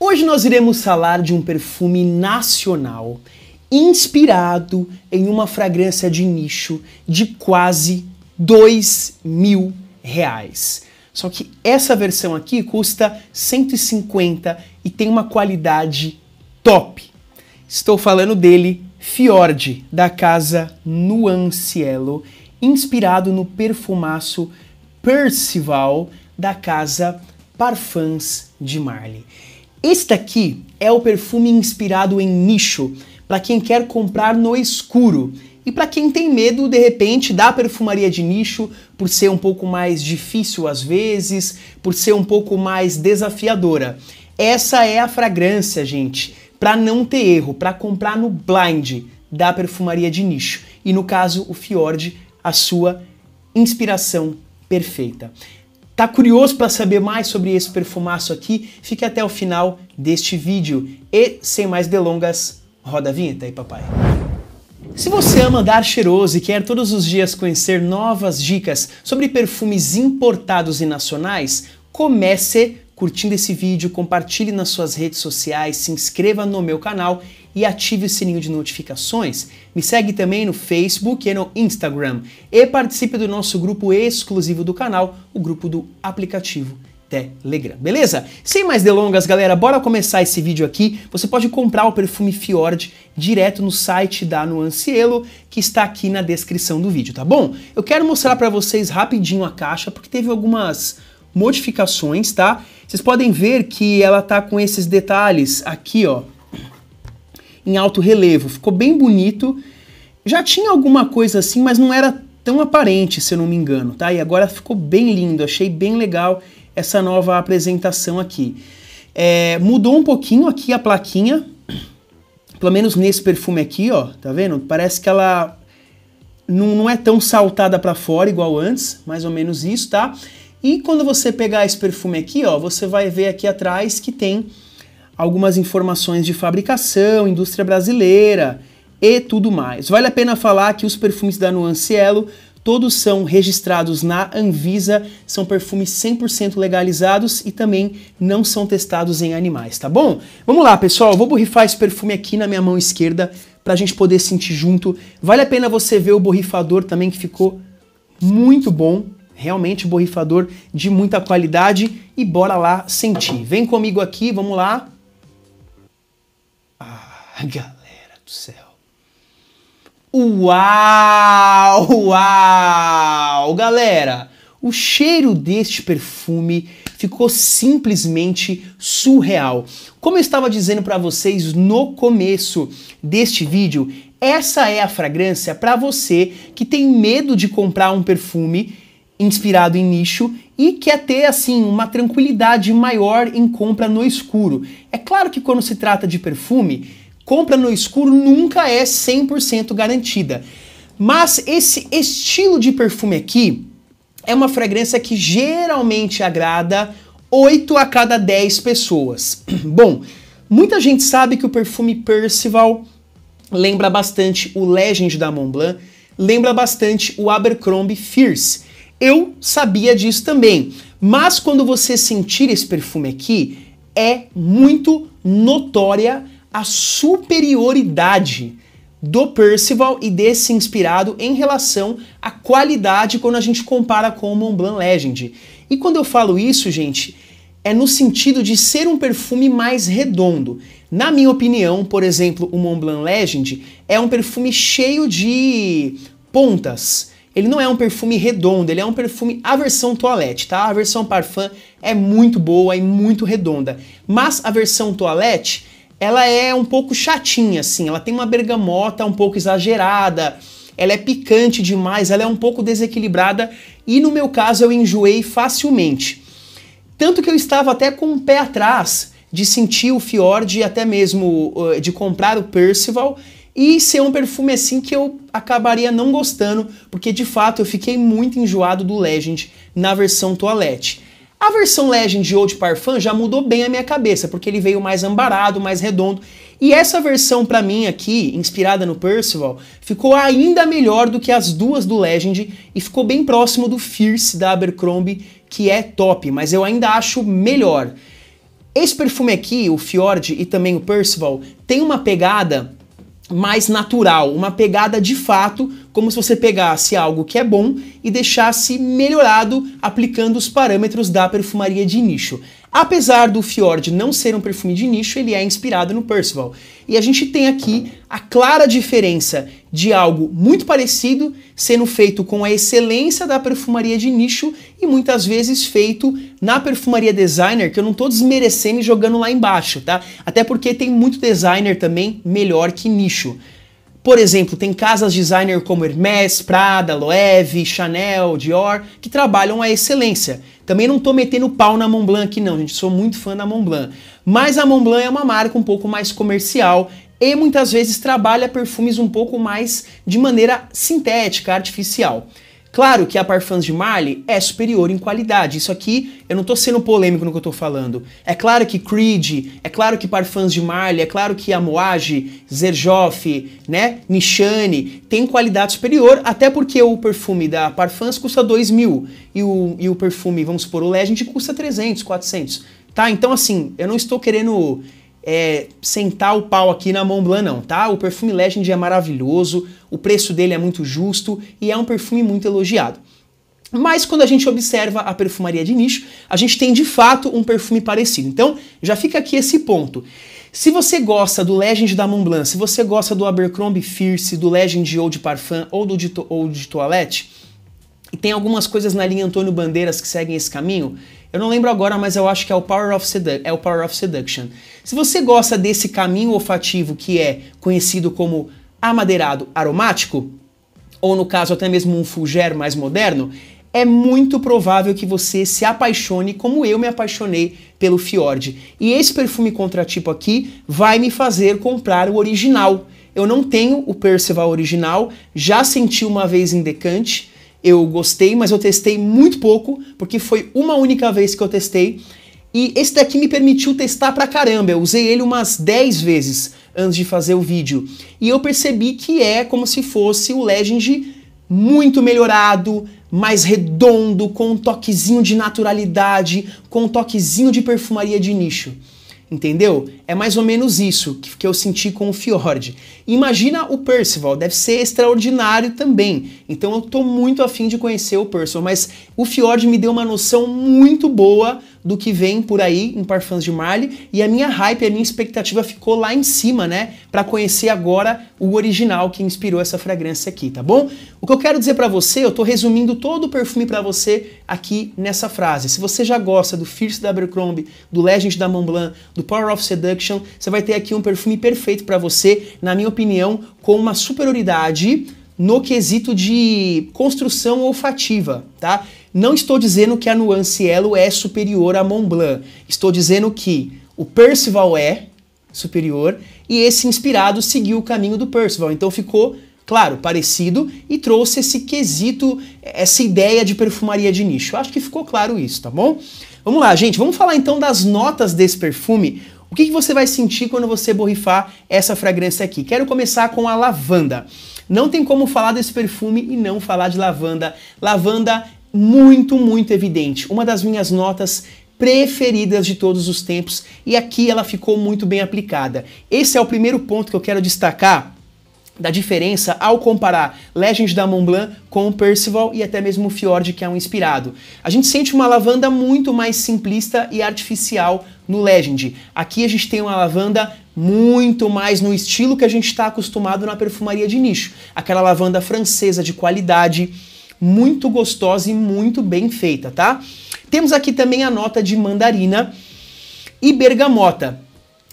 Hoje nós iremos falar de um perfume nacional inspirado em uma fragrância de nicho de quase 2 mil reais. Só que essa versão aqui custa 150 e tem uma qualidade top. Estou falando dele, Fiord, da casa Nuanciello, inspirado no perfumaço Percival da casa Parfums de Marley. Este aqui é o perfume inspirado em nicho, para quem quer comprar no escuro e para quem tem medo de repente da perfumaria de nicho por ser um pouco mais difícil às vezes, por ser um pouco mais desafiadora. Essa é a fragrância, gente, para não ter erro, para comprar no blind da perfumaria de nicho. E no caso, o Fiord, a sua inspiração perfeita. Tá curioso para saber mais sobre esse perfumaço aqui? Fique até o final deste vídeo. E, sem mais delongas, roda a vinheta aí, papai. Se você ama andar cheiroso e quer todos os dias conhecer novas dicas sobre perfumes importados e nacionais, comece curtindo esse vídeo, compartilhe nas suas redes sociais, se inscreva no meu canal e ative o sininho de notificações. Me segue também no Facebook e no Instagram e participe do nosso grupo exclusivo do canal, o grupo do aplicativo. Telegram, beleza? Sem mais delongas, galera, bora começar esse vídeo aqui. Você pode comprar o perfume Fiord direto no site da Nuancielo, que está aqui na descrição do vídeo, tá bom? Eu quero mostrar para vocês rapidinho a caixa, porque teve algumas modificações, tá? Vocês podem ver que ela tá com esses detalhes aqui, ó, em alto relevo. Ficou bem bonito. Já tinha alguma coisa assim, mas não era tão aparente, se eu não me engano, tá? E agora ficou bem lindo, achei bem legal essa nova apresentação aqui. É, mudou um pouquinho aqui a plaquinha, pelo menos nesse perfume aqui, ó, tá vendo? Parece que ela não, não é tão saltada para fora igual antes, mais ou menos isso, tá? E quando você pegar esse perfume aqui, ó, você vai ver aqui atrás que tem algumas informações de fabricação, indústria brasileira e tudo mais. Vale a pena falar que os perfumes da Nuance Elo todos são registrados na Anvisa, são perfumes 100% legalizados e também não são testados em animais, tá bom? Vamos lá, pessoal, Eu vou borrifar esse perfume aqui na minha mão esquerda para a gente poder sentir junto. Vale a pena você ver o borrifador também que ficou muito bom realmente borrifador de muita qualidade e bora lá sentir. Vem comigo aqui, vamos lá. Ah, galera do céu. Uau! Uau! Galera, o cheiro deste perfume ficou simplesmente surreal. Como eu estava dizendo para vocês no começo deste vídeo, essa é a fragrância para você que tem medo de comprar um perfume inspirado em nicho e quer ter assim uma tranquilidade maior em compra no escuro. É claro que quando se trata de perfume, compra no escuro nunca é 100% garantida. Mas esse estilo de perfume aqui é uma fragrância que geralmente agrada 8 a cada 10 pessoas. Bom, muita gente sabe que o perfume Percival lembra bastante o Legend da Montblanc, lembra bastante o Abercrombie Fierce. Eu sabia disso também, mas quando você sentir esse perfume aqui, é muito notória a superioridade do Percival e desse inspirado em relação à qualidade quando a gente compara com o Mont Blanc Legend. E quando eu falo isso, gente, é no sentido de ser um perfume mais redondo. Na minha opinião, por exemplo, o Mont Blanc Legend é um perfume cheio de pontas, ele não é um perfume redondo, ele é um perfume a versão toilette, tá? A versão parfum é muito boa e muito redonda, mas a versão toilette, ela é um pouco chatinha assim, ela tem uma bergamota um pouco exagerada, ela é picante demais, ela é um pouco desequilibrada e no meu caso eu enjoei facilmente. Tanto que eu estava até com o pé atrás de sentir o Fiord e até mesmo eh, de comprar o Percival e ser um perfume assim que eu acabaria não gostando, porque de fato eu fiquei muito enjoado do Legend na versão toalete. A versão Legend de Old Parfum já mudou bem a minha cabeça, porque ele veio mais ambarado, mais redondo. E essa versão para mim aqui, inspirada no Percival, ficou ainda melhor do que as duas do Legend e ficou bem próximo do Fierce da Abercrombie, que é top, mas eu ainda acho melhor. Esse perfume aqui, o Fjord e também o Percival, tem uma pegada mais natural, uma pegada de fato, como se você pegasse algo que é bom e deixasse melhorado aplicando os parâmetros da perfumaria de nicho. Apesar do Fjord não ser um perfume de nicho, ele é inspirado no Percival. E a gente tem aqui a clara diferença de algo muito parecido sendo feito com a excelência da perfumaria de nicho e muitas vezes feito na perfumaria designer, que eu não estou desmerecendo e jogando lá embaixo, tá? Até porque tem muito designer também melhor que nicho. Por exemplo, tem casas designer como Hermès, Prada, Loewe, Chanel, Dior, que trabalham a excelência. Também não estou metendo pau na Montblanc aqui não, gente, sou muito fã da Montblanc. Mas a Montblanc é uma marca um pouco mais comercial, e muitas vezes trabalha perfumes um pouco mais de maneira sintética, artificial. Claro que a Parfums de Marley é superior em qualidade. Isso aqui eu não estou sendo polêmico no que eu estou falando. É claro que Creed, é claro que Parfums de Marley, é claro que Amouage, Zerjoff, né, Nishane tem qualidade superior, até porque o perfume da Parfums custa 2 mil e o, e o perfume, vamos supor, o Legend custa 300, 400. Tá? Então, assim, eu não estou querendo é, sentar o pau aqui na Montblanc não, tá? O perfume Legend é maravilhoso, o preço dele é muito justo e é um perfume muito elogiado. Mas quando a gente observa a perfumaria de nicho, a gente tem de fato um perfume parecido. Então, já fica aqui esse ponto. Se você gosta do Legend da Montblanc, se você gosta do Abercrombie Fierce, do Legend ou de Parfum ou do de, ou de Toilette, e tem algumas coisas na linha Antônio Bandeiras que seguem esse caminho, eu não lembro agora, mas eu acho que é o Power of, Sedu é o Power of Seduction. Se você gosta desse caminho olfativo que é conhecido como amadeirado aromático, ou no caso até mesmo um fougère mais moderno, é muito provável que você se apaixone como eu me apaixonei pelo Fiord. E esse perfume contratipo aqui vai me fazer comprar o original. Eu não tenho o Percival original, já senti uma vez em Decante, eu gostei, mas eu testei muito pouco, porque foi uma única vez que eu testei. E esse daqui me permitiu testar pra caramba. Eu usei ele umas 10 vezes antes de fazer o vídeo. E eu percebi que é como se fosse o Legend muito melhorado, mais redondo, com um toquezinho de naturalidade, com um toquezinho de perfumaria de nicho entendeu? É mais ou menos isso que, que eu senti com o Fjord. Imagina o Percival, deve ser extraordinário também. Então eu tô muito afim de conhecer o Percival, mas o Fjord me deu uma noção muito boa do que vem por aí em Parfums de Marley e a minha hype, a minha expectativa ficou lá em cima, né? Para conhecer agora o original que inspirou essa fragrância aqui, tá bom? O que eu quero dizer para você, eu tô resumindo todo o perfume para você aqui nessa frase. Se você já gosta do First da Abercrombie, do Legend da Montblanc, do Power of Seduction, você vai ter aqui um perfume perfeito para você, na minha opinião, com uma superioridade no quesito de construção olfativa, tá? Não estou dizendo que a Nuance Elo é superior a Mont Blanc. Estou dizendo que o Percival é superior e esse inspirado seguiu o caminho do Percival. Então ficou, claro, parecido e trouxe esse quesito, essa ideia de perfumaria de nicho. Eu acho que ficou claro isso, tá bom? Vamos lá, gente. Vamos falar então das notas desse perfume. O que, que você vai sentir quando você borrifar essa fragrância aqui? Quero começar com a lavanda. Não tem como falar desse perfume e não falar de lavanda. Lavanda muito, muito evidente. Uma das minhas notas preferidas de todos os tempos e aqui ela ficou muito bem aplicada. Esse é o primeiro ponto que eu quero destacar da diferença ao comparar Legend da Mont Blanc com Percival e até mesmo o Fjord, que é um inspirado. A gente sente uma lavanda muito mais simplista e artificial no Legend. Aqui a gente tem uma lavanda muito mais no estilo que a gente está acostumado na perfumaria de nicho. Aquela lavanda francesa de qualidade, muito gostosa e muito bem feita, tá? Temos aqui também a nota de mandarina e bergamota.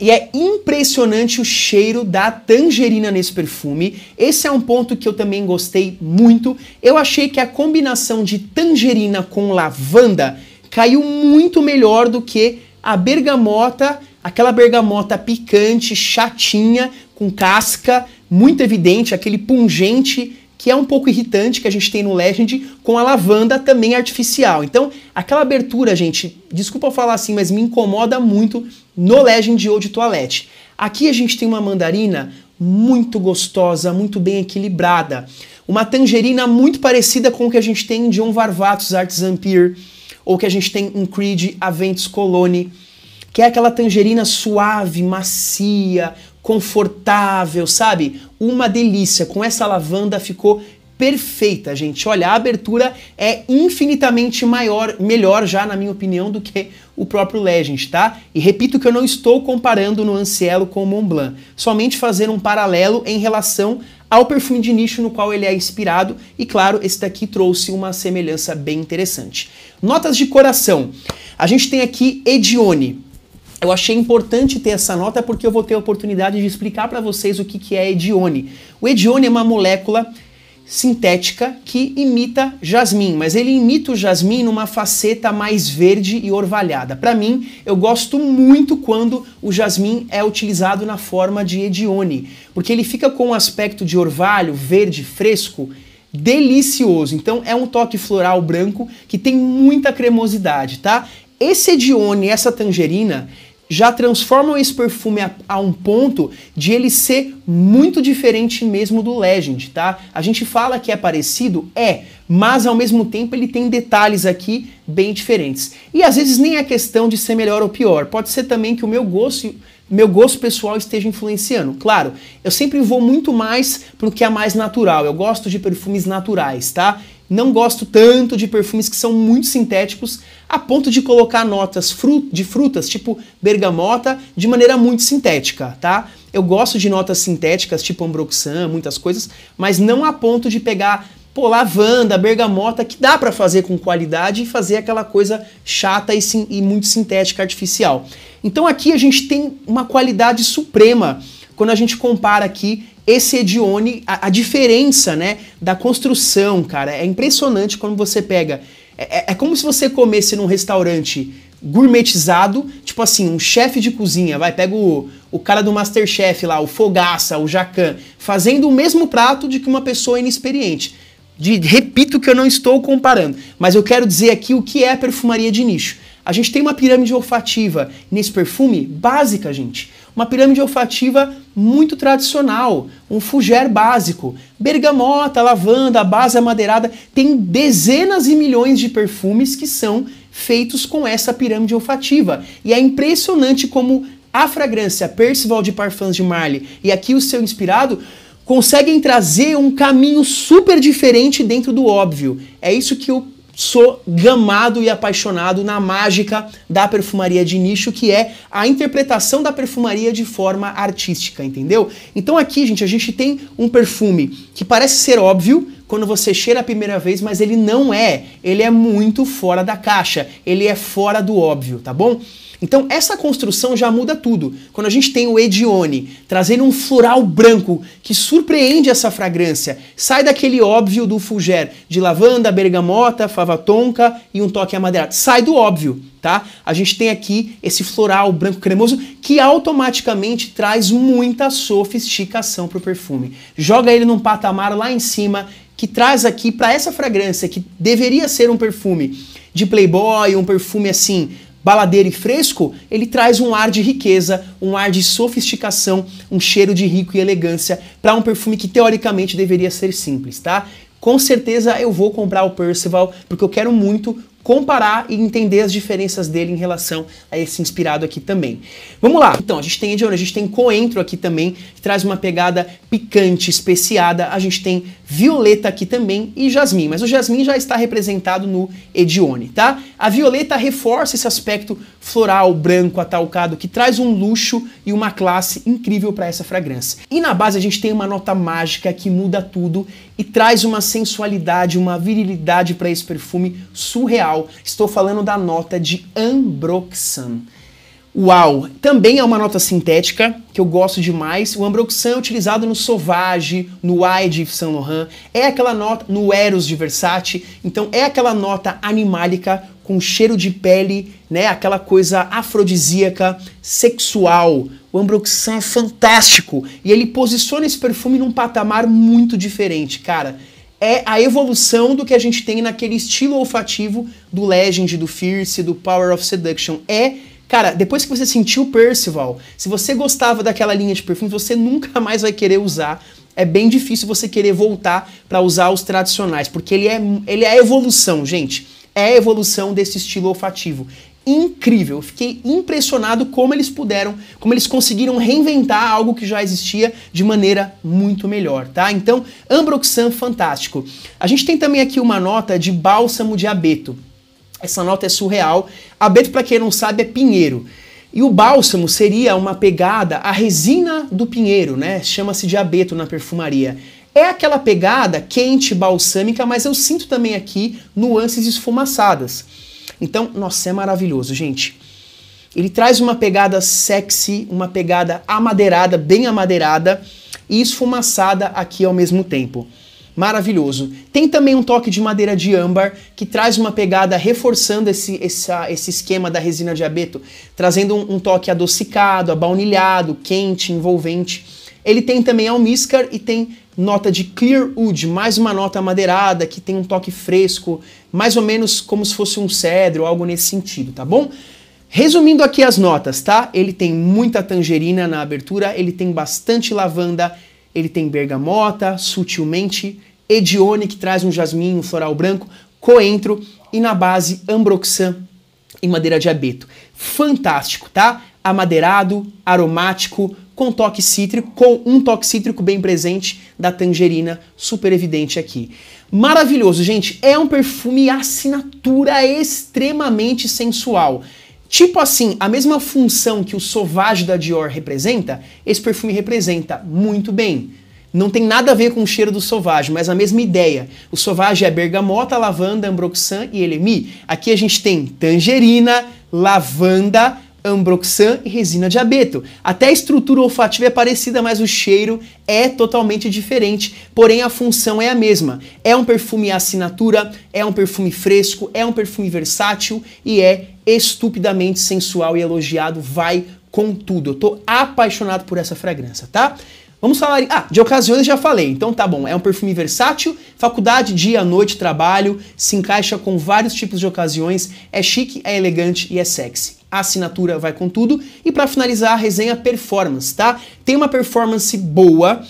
E é impressionante o cheiro da tangerina nesse perfume. Esse é um ponto que eu também gostei muito. Eu achei que a combinação de tangerina com lavanda caiu muito melhor do que a bergamota, aquela bergamota picante, chatinha, com casca, muito evidente, aquele pungente que é um pouco irritante que a gente tem no Legend, com a lavanda também artificial. Então, aquela abertura, gente, desculpa falar assim, mas me incomoda muito no Legend ou de toalete. Aqui a gente tem uma mandarina muito gostosa, muito bem equilibrada. Uma tangerina muito parecida com o que a gente tem em John Varvatos Artisan Pier, ou que a gente tem em Creed Aventus Colony, que é aquela tangerina suave, macia, confortável, sabe? Uma delícia. Com essa lavanda ficou perfeita, gente. Olha, a abertura é infinitamente maior, melhor já na minha opinião do que o próprio Legend, tá? E repito que eu não estou comparando no Ancielo com o Montblanc, somente fazer um paralelo em relação ao perfume de nicho no qual ele é inspirado, e claro, esse daqui trouxe uma semelhança bem interessante. Notas de coração. A gente tem aqui Edione, eu achei importante ter essa nota porque eu vou ter a oportunidade de explicar para vocês o que, que é Edione. O Edione é uma molécula sintética que imita jasmim, mas ele imita o jasmim numa faceta mais verde e orvalhada. Para mim, eu gosto muito quando o jasmim é utilizado na forma de edione, porque ele fica com um aspecto de orvalho verde fresco delicioso. Então é um toque floral branco que tem muita cremosidade, tá? Esse edione, essa tangerina, já transformam esse perfume a, a, um ponto de ele ser muito diferente mesmo do Legend, tá? A gente fala que é parecido, é, mas ao mesmo tempo ele tem detalhes aqui bem diferentes. E às vezes nem é questão de ser melhor ou pior, pode ser também que o meu gosto meu gosto pessoal esteja influenciando. Claro, eu sempre vou muito mais pro que é mais natural. Eu gosto de perfumes naturais, tá? Não gosto tanto de perfumes que são muito sintéticos, a ponto de colocar notas de frutas, tipo bergamota, de maneira muito sintética, tá? Eu gosto de notas sintéticas, tipo ambroxan, muitas coisas, mas não a ponto de pegar, pô, lavanda, bergamota, que dá para fazer com qualidade e fazer aquela coisa chata e, sim, e muito sintética, artificial. Então aqui a gente tem uma qualidade suprema quando a gente compara aqui esse Edione, a, a, diferença né, da construção, cara, é impressionante quando você pega é, é, é como se você comesse num restaurante gourmetizado, tipo assim, um chefe de cozinha, vai, pega o, o cara do Masterchef lá, o Fogaça, o Jacan, fazendo o mesmo prato de que uma pessoa inexperiente. De, repito que eu não estou comparando, mas eu quero dizer aqui o que é perfumaria de nicho. A gente tem uma pirâmide olfativa nesse perfume básica, gente uma pirâmide olfativa muito tradicional, um fougère básico. Bergamota, lavanda, base amadeirada, tem dezenas e milhões de perfumes que são feitos com essa pirâmide olfativa. E é impressionante como a fragrância Percival de Parfums de Marley e aqui o seu inspirado conseguem trazer um caminho super diferente dentro do óbvio. É isso que eu sou gamado e apaixonado na mágica da perfumaria de nicho, que é a interpretação da perfumaria de forma artística, entendeu? Então aqui, gente, a gente tem um perfume que parece ser óbvio quando você cheira a primeira vez, mas ele não é. Ele é muito fora da caixa, ele é fora do óbvio, tá bom? Então, essa construção já muda tudo. Quando a gente tem o Edione trazendo um floral branco que surpreende essa fragrância, sai daquele óbvio do Fougère, de lavanda, bergamota, fava tonka e um toque amadeirado. Sai do óbvio, tá? A gente tem aqui esse floral branco cremoso que automaticamente traz muita sofisticação para o perfume. Joga ele num patamar lá em cima que traz aqui para essa fragrância que deveria ser um perfume de playboy, um perfume assim baladeiro e fresco, ele traz um ar de riqueza, um ar de sofisticação, um cheiro de rico e elegância para um perfume que teoricamente deveria ser simples, tá? Com certeza eu vou comprar o Percival porque eu quero muito comparar e entender as diferenças dele em relação a esse inspirado aqui também. Vamos lá. Então, a gente tem Edione, a gente tem Coentro aqui também, que traz uma pegada picante, especiada. A gente tem Violeta aqui também e Jasmim, mas o Jasmim já está representado no Edione, tá? A Violeta reforça esse aspecto floral, branco, atalcado, que traz um luxo e uma classe incrível para essa fragrância. E na base a gente tem uma nota mágica que muda tudo e traz uma sensualidade, uma virilidade para esse perfume surreal. Estou falando da nota de Ambroxan. Uau! Também é uma nota sintética que eu gosto demais. O Ambroxan é utilizado no Sauvage, no Wide de Saint Laurent, é aquela nota no Eros de Versace. Então é aquela nota animálica com cheiro de pele, né? Aquela coisa afrodisíaca, sexual, o Ambroxan é fantástico e ele posiciona esse perfume num patamar muito diferente, cara. É a evolução do que a gente tem naquele estilo olfativo do Legend, do Fierce, do Power of Seduction. É Cara, depois que você sentiu o Percival, se você gostava daquela linha de perfumes, você nunca mais vai querer usar. É bem difícil você querer voltar para usar os tradicionais, porque ele é, ele é a evolução, gente é a evolução desse estilo olfativo. Incrível, fiquei impressionado como eles puderam, como eles conseguiram reinventar algo que já existia de maneira muito melhor, tá? Então, Ambroxan, fantástico. A gente tem também aqui uma nota de bálsamo de abeto. Essa nota é surreal. Abeto, para quem não sabe, é pinheiro. E o bálsamo seria uma pegada à resina do pinheiro, né? Chama-se de abeto na perfumaria. É aquela pegada quente, balsâmica, mas eu sinto também aqui nuances esfumaçadas. Então, nossa, é maravilhoso, gente. Ele traz uma pegada sexy, uma pegada amadeirada, bem amadeirada e esfumaçada aqui ao mesmo tempo. Maravilhoso. Tem também um toque de madeira de âmbar que traz uma pegada reforçando esse, esse esse esquema da resina de abeto, trazendo um, um toque adocicado, abaunilhado, quente, envolvente. Ele tem também almíscar e tem nota de clear wood, mais uma nota madeirada que tem um toque fresco, mais ou menos como se fosse um cedro, algo nesse sentido, tá bom? Resumindo aqui as notas, tá? Ele tem muita tangerina na abertura, ele tem bastante lavanda, ele tem bergamota, sutilmente, edione que traz um jasmim, um floral branco, coentro e na base ambroxan em madeira de abeto. Fantástico, tá? Amadeirado, aromático, com toque cítrico, com um toque cítrico bem presente da tangerina, super evidente aqui. Maravilhoso, gente. É um perfume assinatura extremamente sensual. Tipo assim, a mesma função que o Sauvage da Dior representa, esse perfume representa muito bem. Não tem nada a ver com o cheiro do Sauvage, mas a mesma ideia. O Sauvage é bergamota, lavanda, ambroxan e elemi. É aqui a gente tem tangerina, lavanda, ambroxan e resina de abeto. Até a estrutura olfativa é parecida, mas o cheiro é totalmente diferente, porém a função é a mesma. É um perfume assinatura, é um perfume fresco, é um perfume versátil e é estupidamente sensual e elogiado, vai com tudo. Eu tô apaixonado por essa fragrância, tá? Vamos falar. Ah, de ocasiões já falei. Então tá bom. É um perfume versátil, faculdade, dia, noite, trabalho, se encaixa com vários tipos de ocasiões, é chique, é elegante e é sexy a assinatura vai com tudo. E para finalizar a resenha, performance, tá? Tem uma performance boa.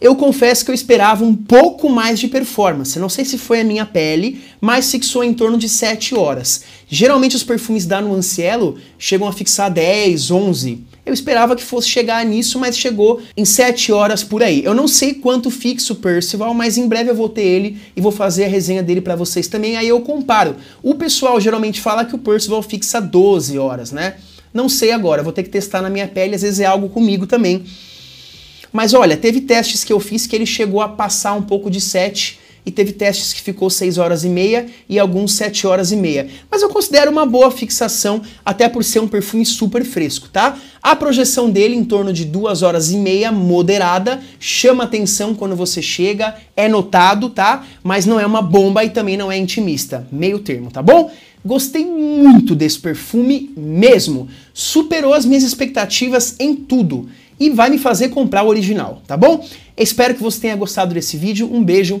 Eu confesso que eu esperava um pouco mais de performance. Não sei se foi a minha pele, mas fixou em torno de 7 horas. Geralmente os perfumes da Nuancielo chegam a fixar 10, 11. Eu esperava que fosse chegar nisso, mas chegou em 7 horas por aí. Eu não sei quanto fixo o Percival, mas em breve eu vou ter ele e vou fazer a resenha dele para vocês também. Aí eu comparo. O pessoal geralmente fala que o Percival fixa 12 horas, né? Não sei agora, vou ter que testar na minha pele, às vezes é algo comigo também. Mas olha, teve testes que eu fiz que ele chegou a passar um pouco de 7 e teve testes que ficou 6 horas e meia e alguns 7 horas e meia. Mas eu considero uma boa fixação, até por ser um perfume super fresco, tá? A projeção dele em torno de 2 horas e meia, moderada, chama atenção quando você chega, é notado, tá? Mas não é uma bomba e também não é intimista. Meio termo, tá bom? Gostei muito desse perfume mesmo. Superou as minhas expectativas em tudo e vai me fazer comprar o original, tá bom? Espero que você tenha gostado desse vídeo. Um beijo